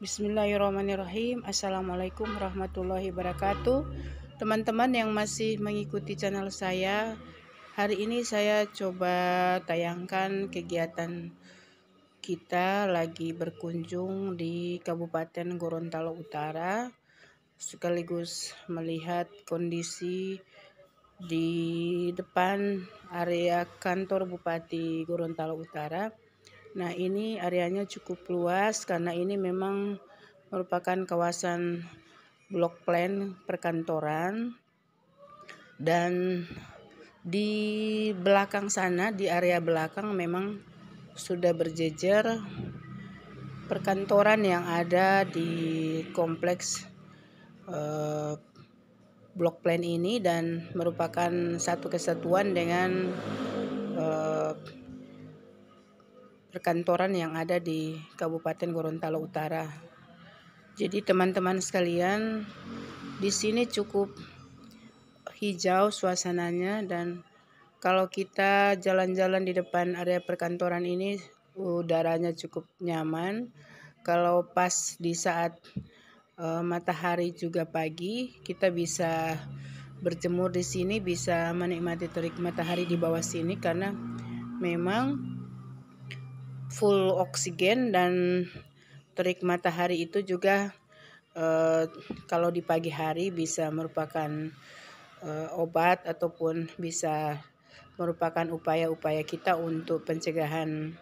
Bismillahirrahmanirrahim. Assalamualaikum warahmatullahi wabarakatuh. Teman-teman yang masih mengikuti channel saya, hari ini saya coba tayangkan kegiatan kita lagi berkunjung di Kabupaten Gorontalo Utara sekaligus melihat kondisi di depan area kantor Bupati Gorontalo Utara Nah ini areanya cukup luas karena ini memang merupakan kawasan blok plan perkantoran dan di belakang sana di area belakang memang sudah berjejer perkantoran yang ada di kompleks eh, blok plan ini dan merupakan satu kesatuan dengan eh, perkantoran yang ada di Kabupaten Gorontalo Utara. Jadi teman-teman sekalian, di sini cukup hijau suasananya dan kalau kita jalan-jalan di depan area perkantoran ini udaranya cukup nyaman. Kalau pas di saat uh, matahari juga pagi, kita bisa berjemur di sini, bisa menikmati terik matahari di bawah sini karena memang full oksigen dan terik matahari itu juga eh, kalau di pagi hari bisa merupakan eh, obat ataupun bisa merupakan upaya-upaya kita untuk pencegahan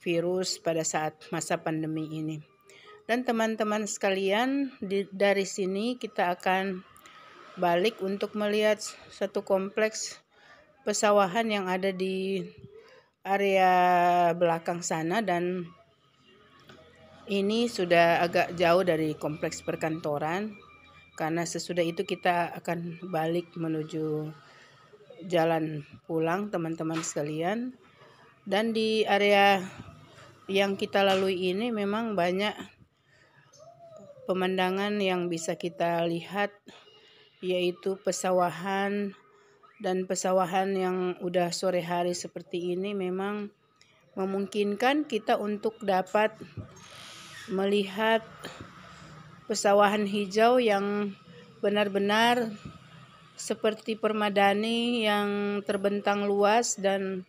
virus pada saat masa pandemi ini. Dan teman-teman sekalian, di, dari sini kita akan balik untuk melihat satu kompleks pesawahan yang ada di area belakang sana dan ini sudah agak jauh dari kompleks perkantoran karena sesudah itu kita akan balik menuju jalan pulang teman-teman sekalian dan di area yang kita lalui ini memang banyak pemandangan yang bisa kita lihat yaitu pesawahan dan pesawahan yang udah sore hari seperti ini memang memungkinkan kita untuk dapat melihat pesawahan hijau yang benar-benar seperti permadani yang terbentang luas dan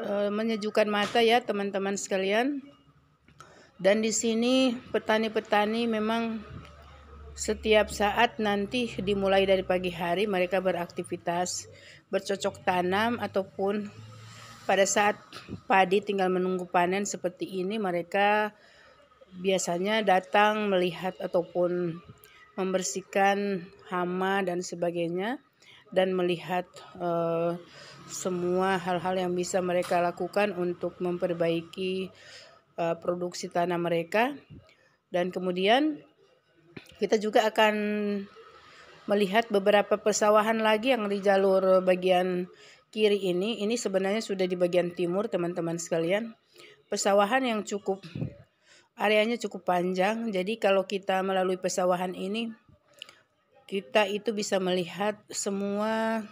e, menyejukkan mata ya teman-teman sekalian. Dan di sini petani-petani memang setiap saat nanti dimulai dari pagi hari mereka beraktivitas bercocok tanam ataupun pada saat padi tinggal menunggu panen seperti ini mereka biasanya datang melihat ataupun membersihkan hama dan sebagainya dan melihat eh, semua hal-hal yang bisa mereka lakukan untuk memperbaiki eh, produksi tanah mereka dan kemudian kita juga akan melihat beberapa persawahan lagi yang di jalur bagian kiri ini. Ini sebenarnya sudah di bagian timur teman-teman sekalian. Persawahan yang cukup areanya cukup panjang. Jadi kalau kita melalui persawahan ini kita itu bisa melihat semua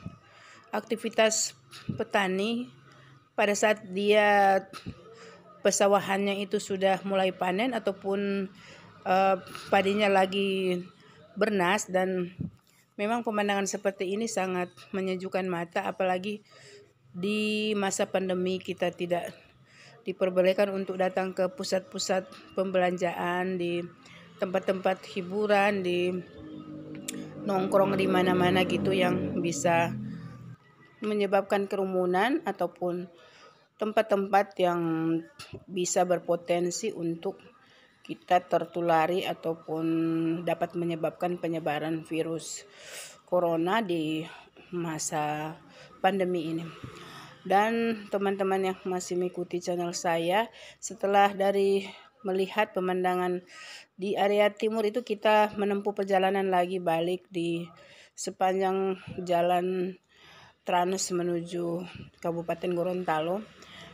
aktivitas petani pada saat dia pesawahannya itu sudah mulai panen ataupun uh, padinya lagi bernas dan memang pemandangan seperti ini sangat menyejukkan mata apalagi di masa pandemi kita tidak diperbolehkan untuk datang ke pusat-pusat pembelanjaan di tempat-tempat hiburan di nongkrong di mana-mana gitu yang bisa menyebabkan kerumunan ataupun tempat-tempat yang bisa berpotensi untuk kita tertulari ataupun dapat menyebabkan penyebaran virus corona di masa pandemi ini. Dan teman-teman yang masih mengikuti channel saya, setelah dari melihat pemandangan di area timur itu kita menempuh perjalanan lagi balik di sepanjang jalan Trans menuju Kabupaten Gorontalo.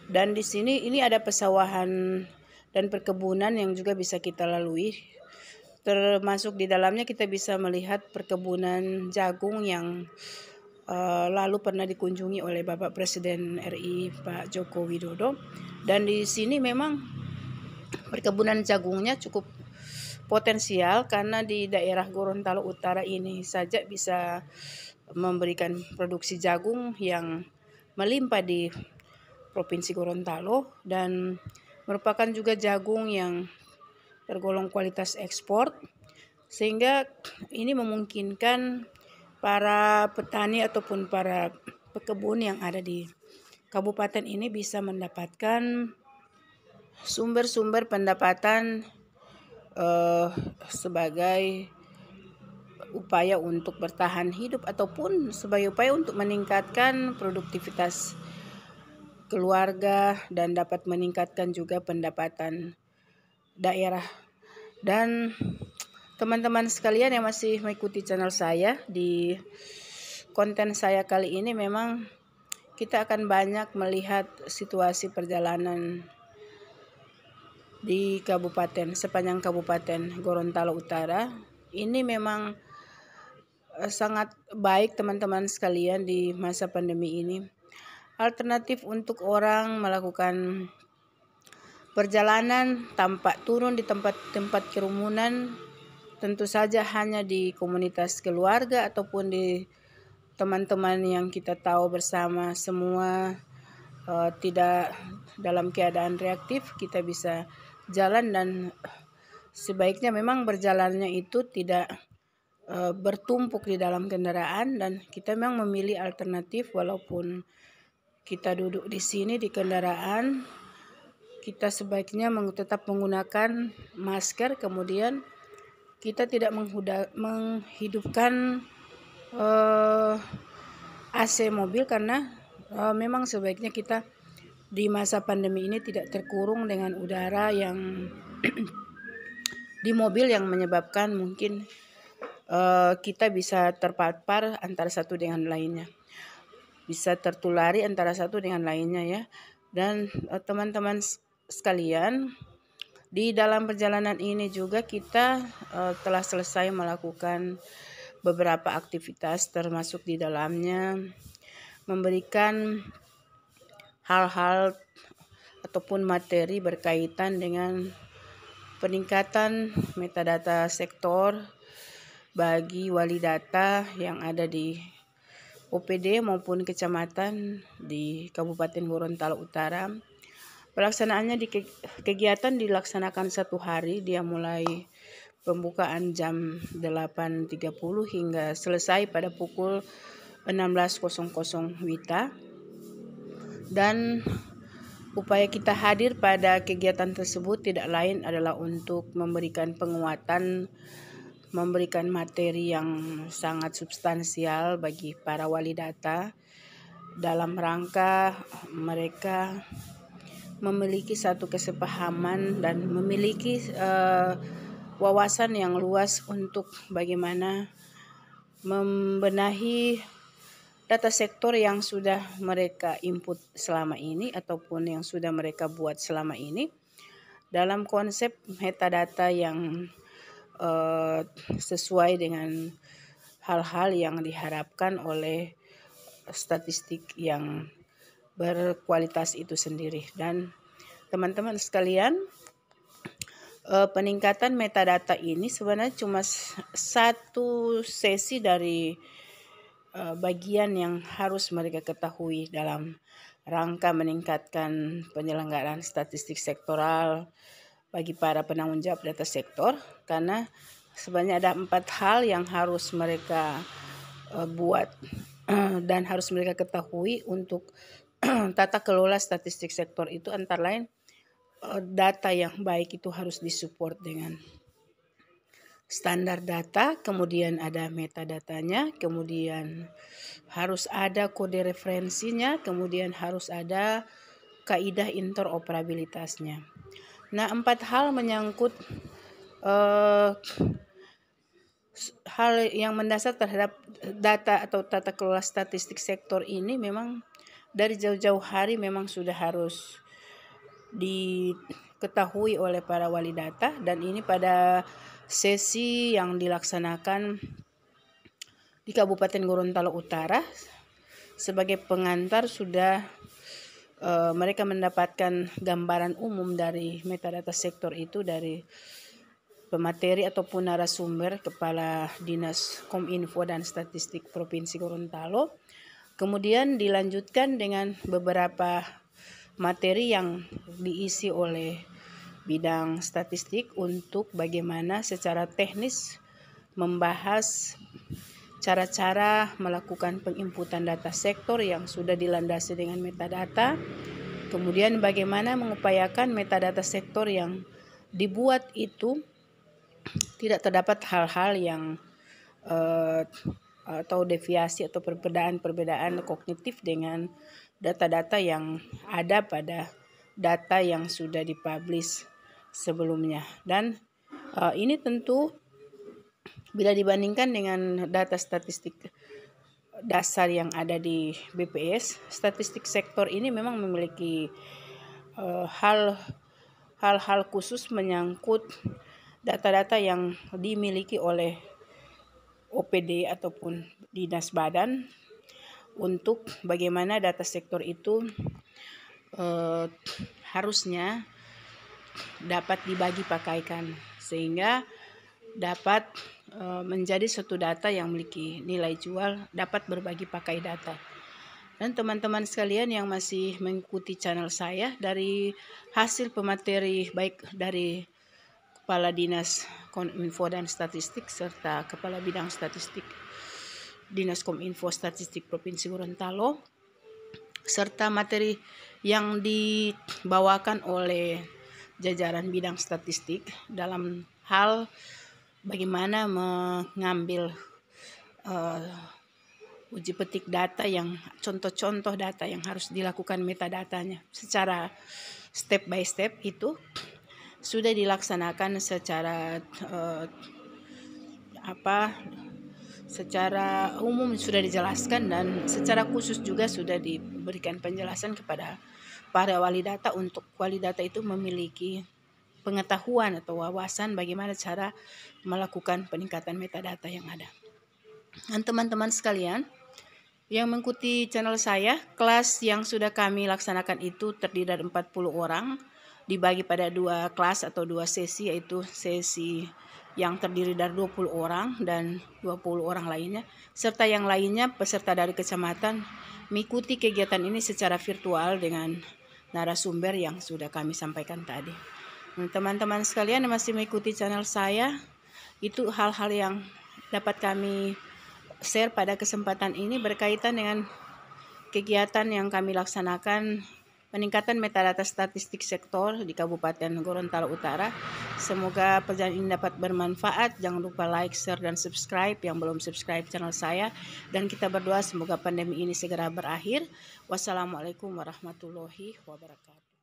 Dan di sini ini ada pesawahan dan perkebunan yang juga bisa kita lalui. Termasuk di dalamnya kita bisa melihat perkebunan jagung yang uh, lalu pernah dikunjungi oleh Bapak Presiden RI Pak Joko Widodo dan di sini memang perkebunan jagungnya cukup potensial karena di daerah Gorontalo Utara ini saja bisa memberikan produksi jagung yang melimpah di Provinsi Gorontalo dan merupakan juga jagung yang tergolong kualitas ekspor sehingga ini memungkinkan para petani ataupun para pekebun yang ada di kabupaten ini bisa mendapatkan sumber-sumber pendapatan eh, sebagai upaya untuk bertahan hidup ataupun sebagai upaya untuk meningkatkan produktivitas keluarga dan dapat meningkatkan juga pendapatan daerah. Dan teman-teman sekalian yang masih mengikuti channel saya di konten saya kali ini memang kita akan banyak melihat situasi perjalanan di kabupaten sepanjang kabupaten Gorontalo Utara. Ini memang eh, sangat baik teman-teman sekalian di masa pandemi ini alternatif untuk orang melakukan perjalanan tanpa turun di tempat-tempat kerumunan tentu saja hanya di komunitas keluarga ataupun di teman-teman yang kita tahu bersama semua uh, tidak dalam keadaan reaktif kita bisa jalan dan sebaiknya memang berjalannya itu tidak uh, bertumpuk di dalam kendaraan dan kita memang memilih alternatif walaupun kita duduk di sini di kendaraan kita sebaiknya tetap menggunakan masker kemudian kita tidak menghidupkan uh, eh, AC mobil karena uh, memang sebaiknya kita di masa pandemi ini tidak terkurung dengan udara yang di mobil yang menyebabkan mungkin uh, kita bisa terpapar antara satu dengan lainnya bisa tertulari antara satu dengan lainnya ya. Dan eh, teman-teman sekalian, di dalam perjalanan ini juga kita uh, telah selesai melakukan beberapa aktivitas termasuk di dalamnya memberikan hal-hal ataupun materi berkaitan dengan peningkatan metadata sektor bagi wali data yang ada di OPD maupun kecamatan di Kabupaten Gorontalo Utara. Pelaksanaannya di kegiatan dilaksanakan satu hari, dia mulai pembukaan jam 8.30 hingga selesai pada pukul 16.00 WITA. Dan upaya kita hadir pada kegiatan tersebut tidak lain adalah untuk memberikan penguatan memberikan materi yang sangat substansial bagi para wali data dalam rangka mereka memiliki satu kesepahaman dan memiliki uh, wawasan yang luas untuk bagaimana membenahi data sektor yang sudah mereka input selama ini ataupun yang sudah mereka buat selama ini dalam konsep metadata yang uh, sesuai dengan hal-hal yang diharapkan oleh statistik yang berkualitas itu sendiri dan teman-teman sekalian uh, peningkatan metadata ini sebenarnya cuma satu sesi dari eh, bagian yang harus mereka ketahui dalam rangka meningkatkan penyelenggaraan statistik sektoral bagi para penanggung jawab data sektor karena sebenarnya ada empat hal yang harus mereka uh, buat dan harus mereka ketahui untuk tata kelola statistik sektor itu antara lain eh, data yang baik itu harus disupport dengan standar data, kemudian ada metadatanya, kemudian harus ada kode referensinya, kemudian harus ada kaidah interoperabilitasnya. Nah, empat hal menyangkut uh, hal yang mendasar terhadap data atau tata kelola statistik sektor ini memang dari jauh-jauh hari memang sudah harus diketahui oleh para wali data dan ini pada sesi yang dilaksanakan di Kabupaten Gorontalo Utara sebagai pengantar sudah uh, mereka mendapatkan gambaran umum dari metadata sektor itu dari pemateri ataupun narasumber kepala dinas Kominfo dan Statistik Provinsi Gorontalo. Kemudian dilanjutkan dengan beberapa materi yang diisi oleh bidang statistik untuk bagaimana secara teknis membahas cara-cara melakukan penginputan data sektor yang sudah dilandasi dengan metadata, kemudian bagaimana mengupayakan metadata sektor yang dibuat itu tidak terdapat hal-hal yang eh, atau deviasi atau perbedaan-perbedaan kognitif dengan data-data yang ada pada data yang sudah dipublish sebelumnya dan uh, ini tentu Bila dibandingkan dengan data statistik dasar yang ada di BPS, statistik sektor ini memang memiliki eh, hal hal-hal khusus menyangkut data-data yang dimiliki oleh OPD ataupun dinas badan untuk bagaimana data sektor itu uh, harusnya dapat dibagi pakaikan sehingga dapat eh, menjadi suatu data yang memiliki nilai jual dapat berbagi pakai data. Dan teman-teman sekalian yang masih mengikuti channel saya dari hasil pemateri baik dari Kepala Dinas Kominfo dan Statistik serta Kepala Bidang Statistik Dinas Kominfo Statistik Provinsi Gorontalo serta materi yang dibawakan oleh jajaran bidang statistik dalam hal bagaimana mengambil uh, uji petik data yang contoh-contoh data yang harus dilakukan metadatanya secara step by step itu sudah dilaksanakan secara uh, apa secara umum sudah dijelaskan dan secara khusus juga sudah diberikan penjelasan kepada para wali data untuk wali data itu memiliki pengetahuan atau wawasan bagaimana cara melakukan peningkatan metadata yang ada. Dan teman-teman sekalian, yang mengikuti channel saya, kelas yang sudah kami laksanakan itu terdiri dari 40 orang, dibagi pada dua kelas atau dua sesi, yaitu sesi yang terdiri dari 20 orang dan 20 orang lainnya, serta yang lainnya peserta dari kecamatan mengikuti kegiatan ini secara virtual dengan narasumber yang sudah kami sampaikan tadi. Hmm, teman-teman sekalian yang masih mengikuti channel saya itu hal-hal yang dapat kami share pada kesempatan ini berkaitan dengan kegiatan yang kami laksanakan peningkatan metadata statistik sektor di Kabupaten Gorontalo Utara. Semoga perjalanan ini dapat bermanfaat. Jangan lupa like, share, dan subscribe yang belum subscribe channel saya. Dan kita berdoa semoga pandemi ini segera berakhir. Wassalamualaikum warahmatullahi wabarakatuh.